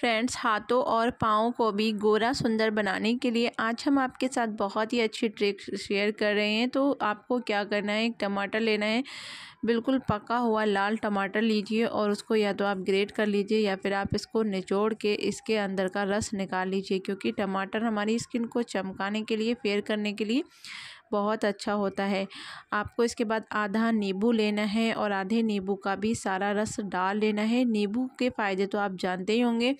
friends हाथों और पाँव को भी गोरा सुंदर बनाने के लिए आज हम आपके साथ बहुत ही अच्छी ट्रिक शेयर कर रहे हैं तो आपको क्या करना है एक टमाटर लेना है बिल्कुल पका हुआ लाल टमाटर लीजिए और उसको या तो आप ग्रेट कर लीजिए या फिर आप इसको निचोड़ के इसके अंदर का रस निकाल लीजिए क्योंकि टमाटर हमारी स्किन को चमकाने के लिए फेयर करने के लिए बहुत अच्छा होता है आपको इसके बाद आधा नींबू लेना है और आधे नींबू का भी सारा रस डाल लेना है नींबू के फ़ायदे तो आप जानते ही होंगे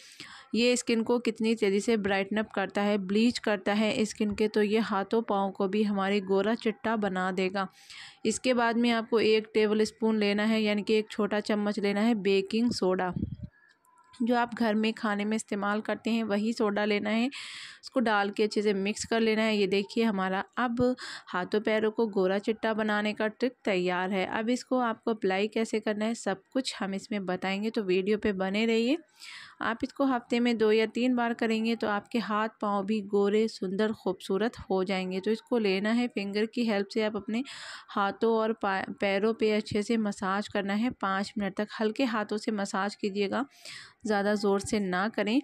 ये स्किन को कितनी तेज़ी से ब्राइटन अप करता है ब्लीच करता है स्किन के तो ये हाथों पाँव को भी हमारे गोरा चिट्टा बना देगा इसके बाद में आपको एक टेबल स्पून लेना है यानी कि एक छोटा चम्मच लेना है बेकिंग सोडा जो आप घर में खाने में इस्तेमाल करते हैं वही सोडा लेना है उसको डाल के अच्छे से मिक्स कर लेना है ये देखिए हमारा अब हाथों पैरों को गोरा चिट्टा बनाने का ट्रिक तैयार है अब इसको आपको अप्लाई कैसे करना है सब कुछ हम इसमें बताएंगे तो वीडियो पे बने रहिए आप इसको हफ्ते में दो या तीन बार करेंगे तो आपके हाथ पाँव भी गोरे सुंदर खूबसूरत हो जाएंगे तो इसको लेना है फिंगर की हेल्प से आप अपने हाथों और पैरों पे अच्छे से मसाज करना है पाँच मिनट तक हल्के हाथों से मसाज कीजिएगा ज़्यादा ज़ोर से ना करें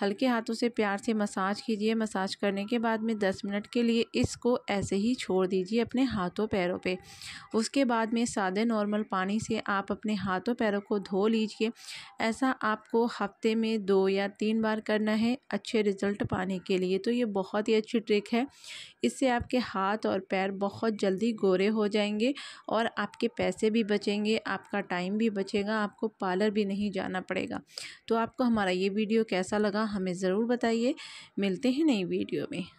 हल्के हाथों से प्यार से मसाज कीजिए मसाज करने के बाद में दस मिनट के लिए इसको ऐसे ही छोड़ दीजिए अपने हाथों पैरों पे उसके बाद में सादे नॉर्मल पानी से आप अपने हाथों पैरों को धो लीजिए ऐसा आपको हफ्ते हफ्ते में दो या तीन बार करना है अच्छे रिज़ल्ट पाने के लिए तो ये बहुत ही अच्छी ट्रिक है इससे आपके हाथ और पैर बहुत जल्दी गोरे हो जाएंगे और आपके पैसे भी बचेंगे आपका टाइम भी बचेगा आपको पार्लर भी नहीं जाना पड़ेगा तो आपको हमारा ये वीडियो कैसा लगा हमें ज़रूर बताइए मिलते हैं नई वीडियो में